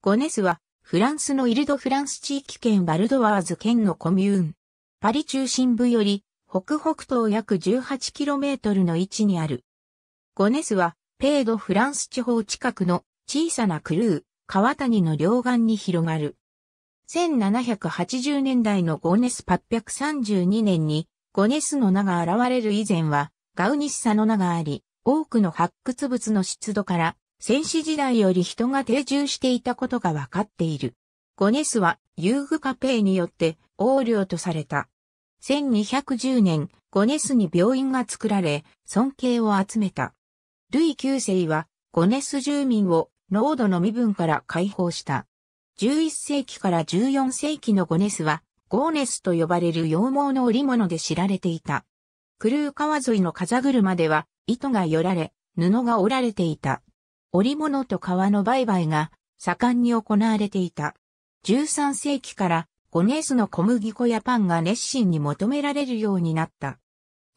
ゴネスは、フランスのイルド・フランス地域圏バルドワーズ県のコミューン。パリ中心部より、北北東約 18km の位置にある。ゴネスは、ペード・フランス地方近くの小さなクルー、川谷の両岸に広がる。1780年代のゴネス832年に、ゴネスの名が現れる以前は、ガウニッサの名があり、多くの発掘物の出土から、戦死時代より人が定住していたことが分かっている。ゴネスは遊具家ペイによって横領とされた。1210年、ゴネスに病院が作られ、尊敬を集めた。ルイ9世は、ゴネス住民を、濃度の身分から解放した。11世紀から14世紀のゴネスは、ゴーネスと呼ばれる羊毛の織物で知られていた。クルー川沿いの風車では、糸が寄られ、布が織られていた。織物と革の売買が盛んに行われていた。13世紀からゴネースの小麦粉やパンが熱心に求められるようになった。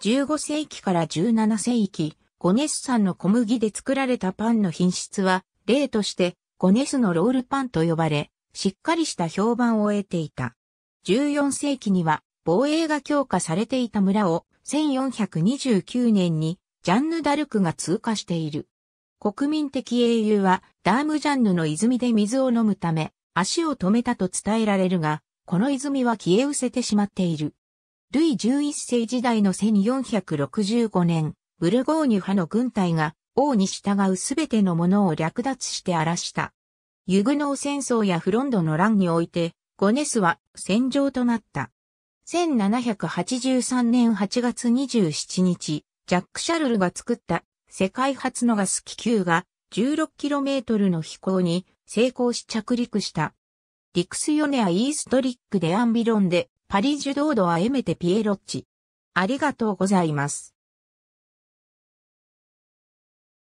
15世紀から17世紀、ゴネス産の小麦で作られたパンの品質は、例としてゴネスのロールパンと呼ばれ、しっかりした評判を得ていた。14世紀には防衛が強化されていた村を1429年にジャンヌ・ダルクが通過している。国民的英雄はダームジャンヌの泉で水を飲むため足を止めたと伝えられるが、この泉は消え失せてしまっている。ルイ11世時代の1465年、ブルゴーニュ派の軍隊が王に従うすべてのものを略奪して荒らした。ユグノー戦争やフロンドの乱において、ゴネスは戦場となった。1783年8月27日、ジャック・シャルルが作った世界初のガス気球が 16km の飛行に成功し着陸した。リクスヨネアイーストリックでアンビロンでパリジュドードア・エメテピエロッチ。ありがとうございます。